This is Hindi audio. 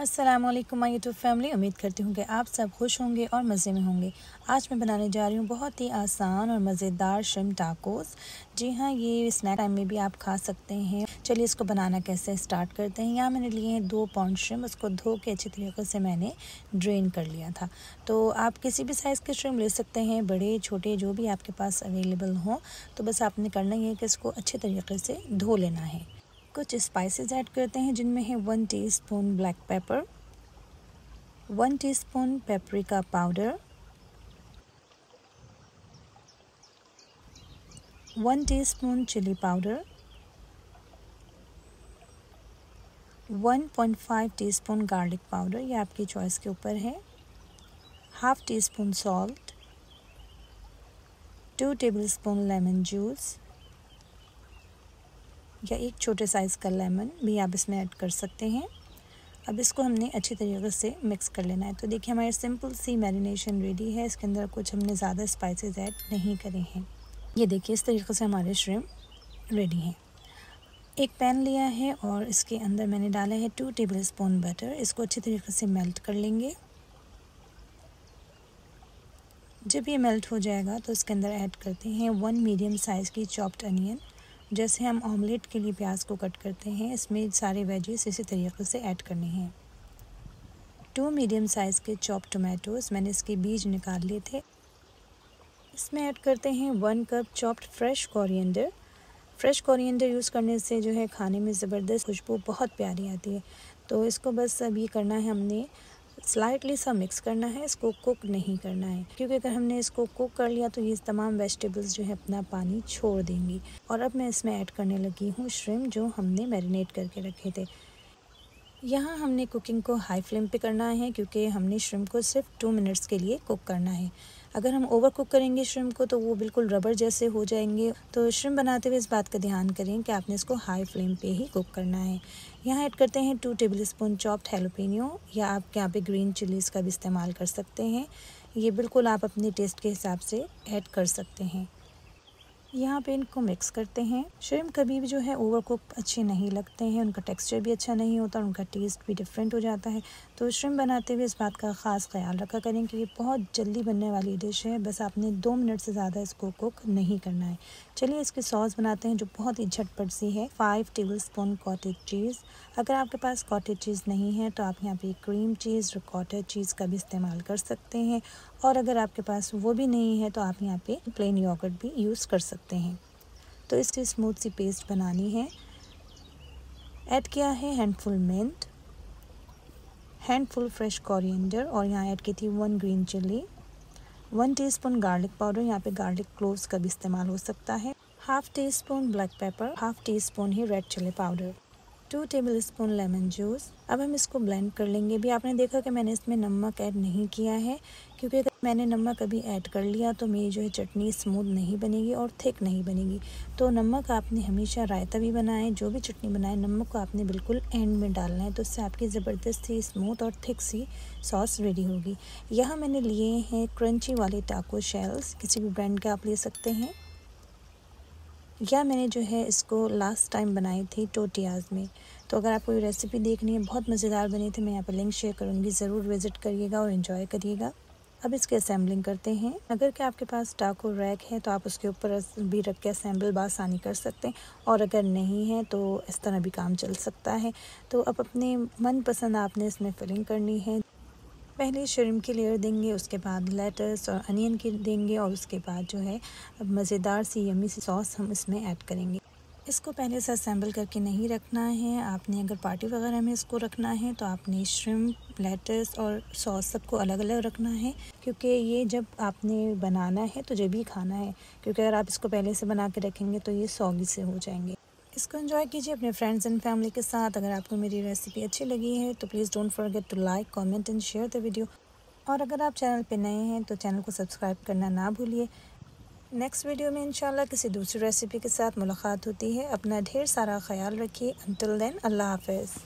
असलम माई यूट्यूब फैमिली उम्मीद करती हूँ कि आप सब खुश होंगे और मज़े में होंगे आज मैं बनाने जा रही हूँ बहुत ही आसान और मज़ेदार श्रिम टाकोस जी हाँ ये स्नैक टाइम में भी आप खा सकते हैं चलिए इसको बनाना कैसे स्टार्ट करते हैं यहाँ मैंने लिए हैं दो पाउंड श्रिम उसको धो के अच्छे तरीके से मैंने ड्रेन कर लिया था तो आप किसी भी साइज़ के श्रिम ले सकते हैं बड़े छोटे जो भी आपके पास अवेलेबल हों तो बस आपने करना ही है कि इसको अच्छे तरीके से धो लेना है कुछ स्पाइसेस ऐड करते हैं जिनमें है one teaspoon black pepper one teaspoon paprika powder one teaspoon chilli powder one point five teaspoon garlic powder ये आपकी चॉइस के ऊपर है half teaspoon salt two tablespoon lemon juice या एक छोटे साइज़ का लेमन भी आप इसमें ऐड कर सकते हैं अब इसको हमने अच्छी तरीके से मिक्स कर लेना है तो देखिए हमारी सिंपल सी मैरिनेशन रेडी है इसके अंदर कुछ हमने ज़्यादा स्पाइसेस ऐड नहीं करे हैं ये देखिए इस तरीके से हमारे श्रिम रेडी हैं एक पैन लिया है और इसके अंदर मैंने डाला है टू टेबल स्पून बटर इसको अच्छी तरीके से मेल्ट कर लेंगे जब ये मेल्ट हो जाएगा तो इसके अंदर ऐड करते हैं वन मीडियम साइज़ की चॉप्ड अनियन जैसे हम ऑमलेट के लिए प्याज को कट करते हैं इसमें सारे वेजेस इसी तरीके से ऐड करने हैं टू मीडियम साइज़ के चॉप टोमेटोज़ मैंने इसके बीज निकाल लिए थे इसमें ऐड करते हैं one cup chopped fresh coriander fresh coriander use करने से जो है खाने में ज़बरदस्त खुशबू बहुत प्यारी आती है तो इसको बस अब ये करना है हमने स्लाइटली सा मिक्स करना है इसको कुक नहीं करना है क्योंकि अगर हमने इसको कुक कर लिया तो ये तमाम वेजिटेबल्स जो है अपना पानी छोड़ देंगी और अब मैं इसमें ऐड करने लगी हूँ श्रिम जो हमने मैरिनेट करके रखे थे यहाँ हमने कुकिंग को हाई फ्लेम पे करना है क्योंकि हमने श्रिम को सिर्फ टू मिनट्स के लिए कुक करना है अगर हम ओवर कुक करेंगे श्रिम को तो वो बिल्कुल रबर जैसे हो जाएंगे तो श्रिम बनाते हुए इस बात का ध्यान करें कि आपने इसको हाई फ्लेम पे ही कुक करना है यहाँ ऐड करते हैं two tablespoon chopped jalapeno या आप यहाँ पे ग्रीन चिलीज़ का भी इस्तेमाल कर सकते हैं ये बिल्कुल आप अपने टेस्ट के हिसाब से ऐड कर सकते हैं यहाँ पे इनको मिक्स करते हैं श्रिम कभी भी जो है ओवर कुक अच्छे नहीं लगते हैं उनका टेक्सचर भी अच्छा नहीं होता उनका टेस्ट भी डिफरेंट हो जाता है तो श्रिम बनाते हुए इस बात का ख़ास ख्याल रखा करें कि ये बहुत जल्दी बनने वाली डिश है बस आपने दो मिनट से ज़्यादा इसको कुक नहीं करना है चलिए इसके सॉस बनाते हैं जो बहुत ही झटपट सी है five tablespoon cottage cheese अगर आपके पास कॉटेज चीज़ नहीं है तो आप यहाँ पे क्रीम चीज़ रिकॉटेज चीज़ का भी इस्तेमाल कर सकते हैं और अगर आपके पास वो भी नहीं है तो आप यहाँ पर प्लेन योगर्ट भी यूज़ कर सकते सकते हैं तो इससे स्मूथ सी पेस्ट बनानी है ऐड किया है handful mint handful fresh coriander और यहाँ ऐड की थी one green chilli one teaspoon garlic powder यहाँ पे गार्लिक क्लोव्स का भी इस्तेमाल हो सकता है half teaspoon black pepper half teaspoon ही red chilli powder two tablespoon lemon juice अब हम इसको ब्लेंड कर लेंगे भी आपने देखा कि मैंने इसमें नमक ऐड नहीं किया है क्योंकि मैंने नमक अभी ऐड कर लिया तो मेरी जो है चटनी स्मूथ नहीं बनेगी और थिक नहीं बनेगी तो नमक आपने हमेशा रायता भी बनाए जो भी चटनी बनाए नमक को आपने बिल्कुल एंड में डालना है तो इससे आपकी ज़बरदस्त स्मूथ और थिक सी सॉस रेडी होगी यहाँ मैंने लिए हैं क्रंची वाले टाको शेल्स किसी भी ब्रांड के आप ले सकते हैं या मैंने जो है इसको लास्ट टाइम बनाई थी टोटियाज़ में तो अगर आपको ये रेसिपी देखनी है बहुत मज़ेदार बनी थी मैं यहाँ पर लिंक शेयर करूँगी ज़रूर विज़िट करिएगा और इन्जॉय करिएगा अब इसके असेंबलिंग करते हैं अगर के आपके पास टाको रैक है तो आप उसके ऊपर भी रख के असेंबल बसानी कर सकते हैं और अगर नहीं है तो इस तरह भी काम चल सकता है तो अब अपने मनपसंद आपने इसमें फिलिंग करनी है पहले शर्म की लेयर देंगे उसके बाद लेटस और अनियन की देंगे और उसके बाद जो है मज़ेदार सी यमी सी सॉस हम इसमें ऐड करेंगे इसको पहले से असेंबल करके नहीं रखना है आपने अगर पार्टी वगैरह में इसको रखना है तो आपने श्रिम्प लेटस और सॉस सबको अलग अलग रखना है क्योंकि ये जब आपने बनाना है तो जब ही खाना है क्योंकि अगर आप इसको पहले से बना के रखेंगे तो ये सॉगी से हो जाएंगे इसको एंजॉय कीजिए अपने फ्रेंड्स एंड फैमिली के साथ अगर आपको मेरी रेसिपी अच्छी लगी है तो please don't forget to like comment and share the video और अगर आप चैनल पर नए हैं तो चैनल को सब्सक्राइब करना ना भूलिए नेक्स्ट वीडियो में इंशाल्लाह किसी दूसरी रेसिपी के साथ मुलाकात होती है अपना ढेर सारा ख्याल रखिए अंतिल देन अल्लाह हाफिज़